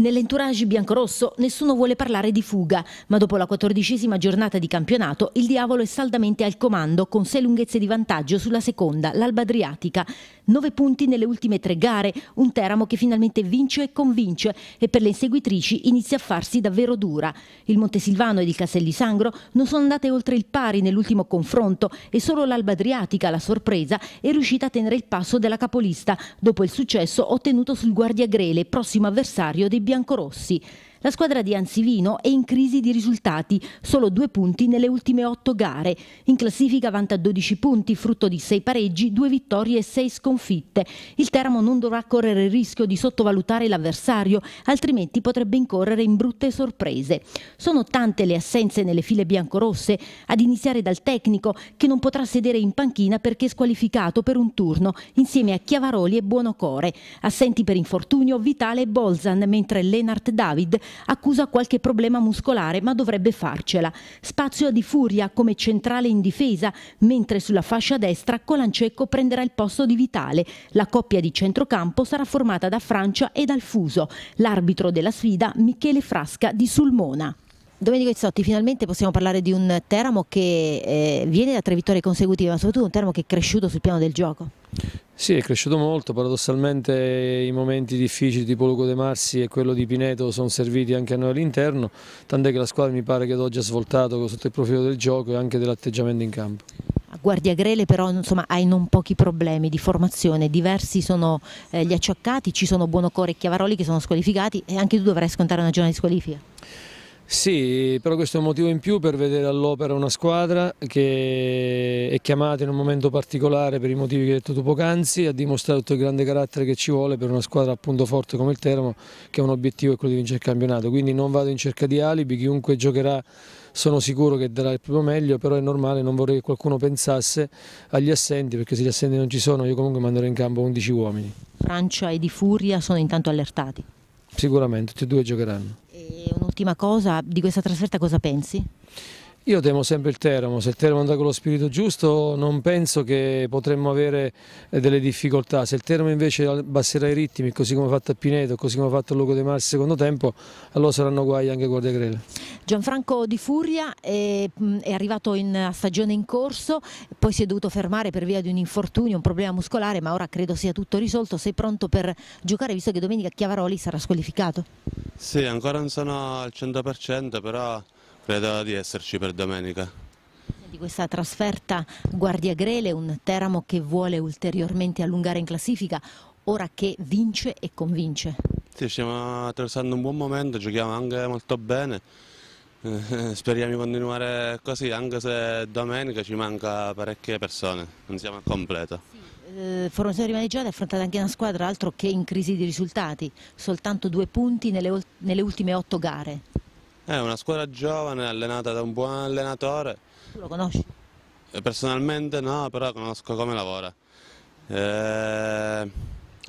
Nell'entourage biancorosso nessuno vuole parlare di fuga, ma dopo la quattordicesima giornata di campionato il diavolo è saldamente al comando con sei lunghezze di vantaggio sulla seconda, l'Alba Adriatica. Nove punti nelle ultime tre gare, un Teramo che finalmente vince e convince e per le inseguitrici inizia a farsi davvero dura. Il Montesilvano ed il Castelli Sangro non sono andate oltre il pari nell'ultimo confronto e solo l'Alba Adriatica, la sorpresa, è riuscita a tenere il passo della capolista dopo il successo ottenuto sul Guardia Grele, prossimo avversario dei bianchi biancorossi la squadra di Ansivino è in crisi di risultati, solo due punti nelle ultime otto gare. In classifica vanta 12 punti, frutto di sei pareggi, due vittorie e sei sconfitte. Il Teramo non dovrà correre il rischio di sottovalutare l'avversario, altrimenti potrebbe incorrere in brutte sorprese. Sono tante le assenze nelle file biancorosse, ad iniziare dal tecnico che non potrà sedere in panchina perché squalificato per un turno, insieme a Chiavaroli e Buonocore. Assenti per infortunio Vitale e Bolzan, mentre Lennart David accusa qualche problema muscolare ma dovrebbe farcela. Spazio di Furia come centrale in difesa, mentre sulla fascia destra Colancecco prenderà il posto di Vitale. La coppia di centrocampo sarà formata da Francia e dal Fuso. L'arbitro della sfida Michele Frasca di Sulmona. Domenico Izzotti, finalmente possiamo parlare di un Teramo che eh, viene da tre vittorie consecutive, ma soprattutto un Teramo che è cresciuto sul piano del gioco. Sì, è cresciuto molto, paradossalmente i momenti difficili tipo Lugo De Marsi e quello di Pineto sono serviti anche a noi all'interno, tant'è che la squadra mi pare che ad oggi ha svoltato sotto il profilo del gioco e anche dell'atteggiamento in campo. A Guardia Grele però insomma, hai non pochi problemi di formazione, diversi sono eh, gli acciaccati, ci sono Buonocore e Chiavaroli che sono squalificati e anche tu dovrai scontare una giornata di squalifica. Sì, però questo è un motivo in più per vedere all'opera una squadra che è chiamata in un momento particolare per i motivi che hai detto tu poc'anzi, ha dimostrato tutto il grande carattere che ci vuole per una squadra appunto forte come il Teramo, che ha un obiettivo è quello di vincere il campionato, quindi non vado in cerca di alibi, chiunque giocherà sono sicuro che darà il proprio meglio, però è normale, non vorrei che qualcuno pensasse agli assenti, perché se gli assenti non ci sono io comunque manderò in campo 11 uomini. Francia e Di Furia sono intanto allertati? Sicuramente, tutti e due giocheranno. E uno ultima cosa, di questa trasferta cosa pensi? Io temo sempre il Teramo, se il Teramo andrà con lo spirito giusto non penso che potremmo avere eh, delle difficoltà, se il Teramo invece abbasserà i ritmi, così come ha fatto a Pineto, così come ha fatto a Lugo De Marsi secondo tempo, allora saranno guai anche Guardia Grele. Gianfranco Di Furia è, mm, è arrivato in stagione in corso, poi si è dovuto fermare per via di un infortunio, un problema muscolare, ma ora credo sia tutto risolto, sei pronto per giocare visto che domenica Chiavaroli sarà squalificato? Sì, ancora non sono al 100% però Credo di esserci per domenica di questa trasferta Guardia Grele, un Teramo che vuole ulteriormente allungare in classifica, ora che vince e convince. Sì, stiamo attraversando un buon momento, giochiamo anche molto bene, eh, speriamo di continuare così, anche se domenica ci manca parecchie persone, non siamo a completo. Sì. Eh, Formazione rimaneggiata è affrontata anche una squadra altro che in crisi di risultati, soltanto due punti nelle, nelle ultime otto gare. È eh, una squadra giovane, allenata da un buon allenatore. Tu lo conosci? Eh, personalmente no, però conosco come lavora. è eh, una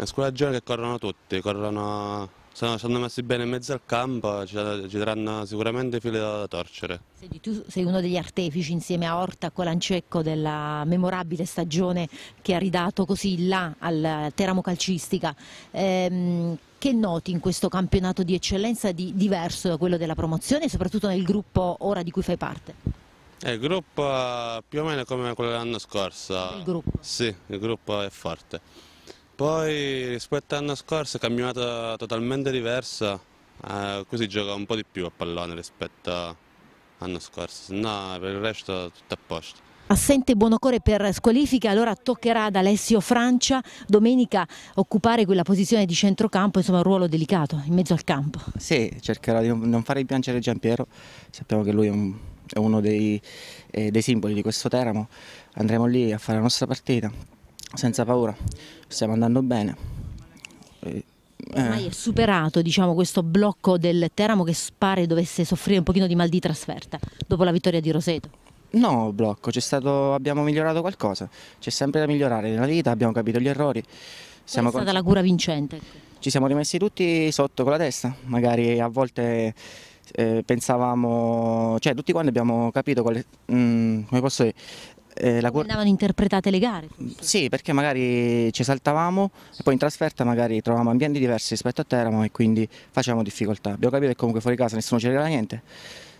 squadra giovane che corrono tutti, corrono sono, sono messi bene in mezzo al campo, ci, ci daranno sicuramente file da, da torcere. Senti, tu sei uno degli artefici insieme a Orta a Colancecco della memorabile stagione che ha ridato così là al Teramo calcistica. Ehm, che noti in questo campionato di eccellenza di, diverso da quello della promozione, soprattutto nel gruppo ora di cui fai parte? Eh, il gruppo più o meno come quello dell'anno scorso. Il gruppo? Sì, il gruppo è forte. Poi rispetto all'anno scorso è camminata totalmente diversa, eh, qui si gioca un po' di più a pallone rispetto all'anno scorso, no per il resto tutto a posto. Assente Buonocore per squalifica, allora toccherà ad Alessio Francia domenica occupare quella posizione di centrocampo, insomma un ruolo delicato in mezzo al campo. Sì, cercherà di non fare piangere Giampiero, sappiamo che lui è, un, è uno dei, eh, dei simboli di questo Teramo, andremo lì a fare la nostra partita senza paura, stiamo andando bene. E, eh. è superato diciamo, questo blocco del Teramo che pare dovesse soffrire un pochino di mal di trasferta dopo la vittoria di Roseto? No, blocco, stato, abbiamo migliorato qualcosa, c'è sempre da migliorare nella vita, abbiamo capito gli errori. Siamo è stata la cura vincente? Ci siamo rimessi tutti sotto con la testa, magari a volte eh, pensavamo, cioè tutti quanti abbiamo capito quale, mh, mm, come posso dire, eh, la... Andavano interpretate le gare? Forse. Sì, perché magari ci saltavamo e poi in trasferta magari trovavamo ambienti diversi rispetto a Teramo e quindi facevamo difficoltà. Abbiamo capito che comunque fuori casa nessuno ci niente,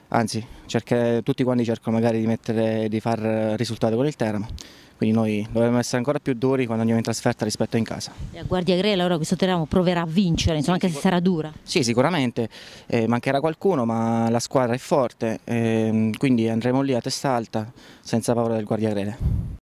anzi cerca, tutti quanti cercano magari di, mettere, di far risultato con il Teramo quindi noi dovremmo essere ancora più duri quando andiamo in trasferta rispetto a in casa. E a Guardia Grela allora questo terreno proverà a vincere, insomma, anche se sarà dura? Sì, sicuramente, eh, mancherà qualcuno ma la squadra è forte, eh, quindi andremo lì a testa alta senza paura del Guardia Grela.